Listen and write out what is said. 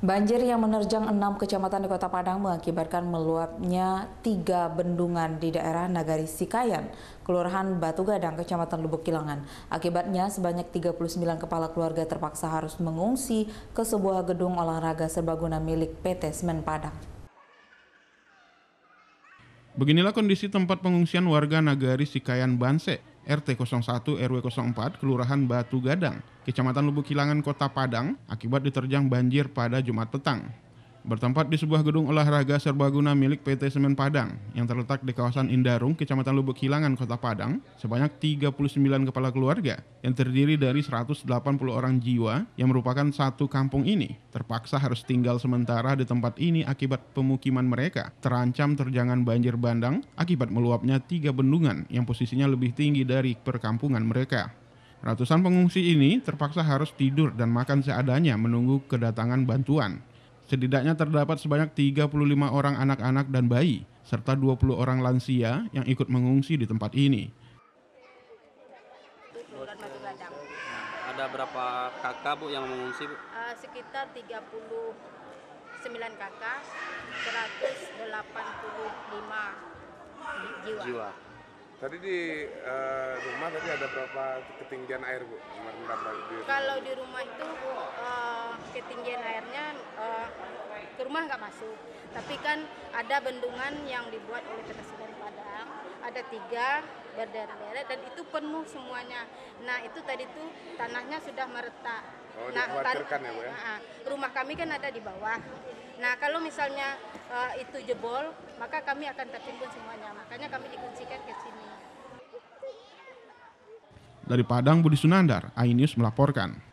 Banjir yang menerjang enam kecamatan di Kota Padang mengakibatkan meluapnya tiga bendungan di daerah Nagari Sikayan, Kelurahan Batu Gadang, Kecamatan Lubuk Kilangan. Akibatnya sebanyak 39 kepala keluarga terpaksa harus mengungsi ke sebuah gedung olahraga serbaguna milik PT Semen Padang. Beginilah kondisi tempat pengungsian warga Nagari Sikayan Banse, RT 01 RW 04 Kelurahan Batu Gadang, Kecamatan Lubuk Kilangan Kota Padang akibat diterjang banjir pada Jumat petang bertempat di sebuah gedung olahraga serbaguna milik PT Semen Padang yang terletak di kawasan Indarung, Kecamatan Lubuk Hilangan, Kota Padang, sebanyak 39 kepala keluarga yang terdiri dari 180 orang jiwa yang merupakan satu kampung ini terpaksa harus tinggal sementara di tempat ini akibat pemukiman mereka terancam terjangan banjir bandang akibat meluapnya tiga bendungan yang posisinya lebih tinggi dari perkampungan mereka. Ratusan pengungsi ini terpaksa harus tidur dan makan seadanya menunggu kedatangan bantuan. Setidaknya terdapat sebanyak 35 orang anak-anak dan bayi, serta 20 orang lansia yang ikut mengungsi di tempat ini. Ada berapa kakak Bu yang mengungsi? Bu? Uh, sekitar 39 kakak, 185 jiwa. jiwa. Tadi di uh, rumah tadi ada berapa ketinggian air bu? Di Kalau di rumah itu bu, uh, ketinggian airnya uh, ke rumah nggak masuk tapi kan ada bendungan yang dibuat oleh Presiden Padang ada tiga berderet-deret dan itu penuh semuanya nah itu tadi tuh tanahnya sudah meretak oh, nah tan- ya, Bu, ya? Nah, rumah kami kan ada di bawah nah kalau misalnya uh, itu jebol maka kami akan tertimbun semuanya makanya kami dikuncikan ke sini dari Padang Budi Sunandar, Ainius melaporkan.